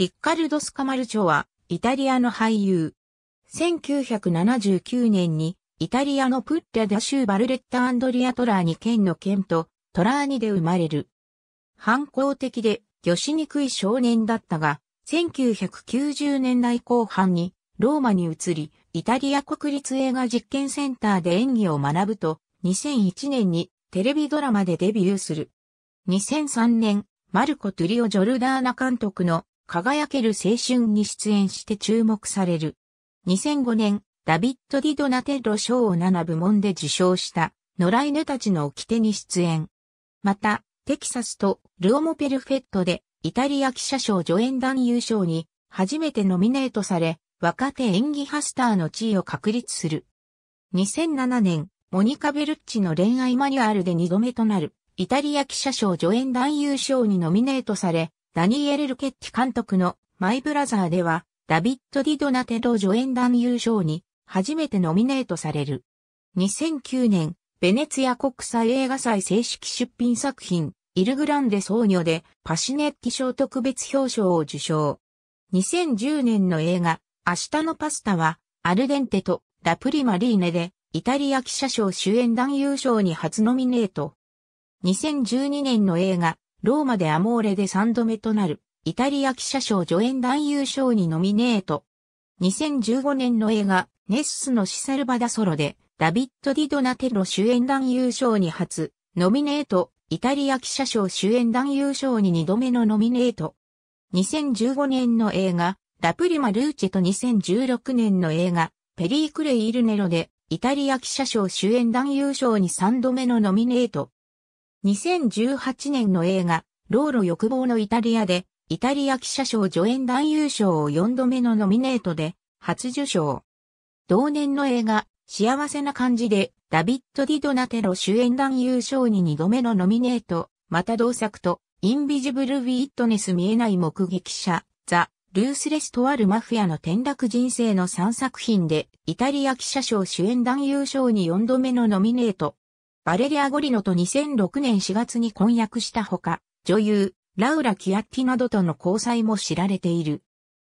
リッカルド・スカマルチョは、イタリアの俳優。1979年に、イタリアのプッラ・ダ・シュー・バルレッタ・アンドリア・トラーニ県の県と、トラーニで生まれる。反抗的で、魚しにくい少年だったが、1990年代後半に、ローマに移り、イタリア国立映画実験センターで演技を学ぶと、2001年にテレビドラマでデビューする。2003年、マルコ・トゥリオ・ジョルダーナ監督の輝ける青春に出演して注目される。2005年、ダビッド・ディ・ドナテロ賞を7部門で受賞した野良犬たちの掟に出演。また、テキサスとルオモペルフェットでイタリア記者賞助演団優勝に初めてノミネートされ、若手演技ハスターの地位を確立する。2007年、モニカ・ベルッチの恋愛マニュアルで2度目となるイタリア記者賞助演団優勝にノミネートされ、ダニエル・ルケッキ監督のマイブラザーでは、ダビッド・ディ・ドナテロ助演男優賞に初めてノミネートされる。2009年、ベネツィア国際映画祭正式出品作品、イルグランデニョでパシネッティ賞特別表彰を受賞。2010年の映画、明日のパスタは、アルデンテとラプリマリーネで、イタリア記者賞主演男優賞に初ノミネート。2012年の映画、ローマでアモーレで3度目となる、イタリア記者賞助演男優賞にノミネート。2015年の映画、ネッスのシサルバダソロで、ダビッド・ディ・ドナテロ主演男優賞に初、ノミネート、イタリア記者賞主演男優賞に2度目のノミネート。2015年の映画、ラプリマ・ルーチェと2016年の映画、ペリークレイ・イルネロで、イタリア記者賞主演男優賞に3度目のノミネート。2018年の映画、ローロ欲望のイタリアで、イタリア記者賞助演男優賞を4度目のノミネートで、初受賞。同年の映画、幸せな感じで、ダビッド・ディ・ドナテロ主演男優賞に2度目のノミネート、また同作と、インビジブル・ウィットネス見えない目撃者、ザ・ルースレスとあるマフィアの転落人生の3作品で、イタリア記者賞主演男優賞に4度目のノミネート、バレリア・ゴリノと2006年4月に婚約したほか、女優、ラウラ・キアッティなどとの交際も知られている。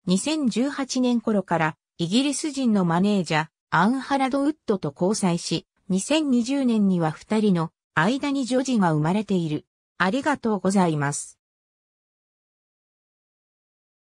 2018年頃からイギリス人のマネージャー、アン・ハラドウッドと交際し、2020年には二人の間に女児が生まれている。ありがとうございます。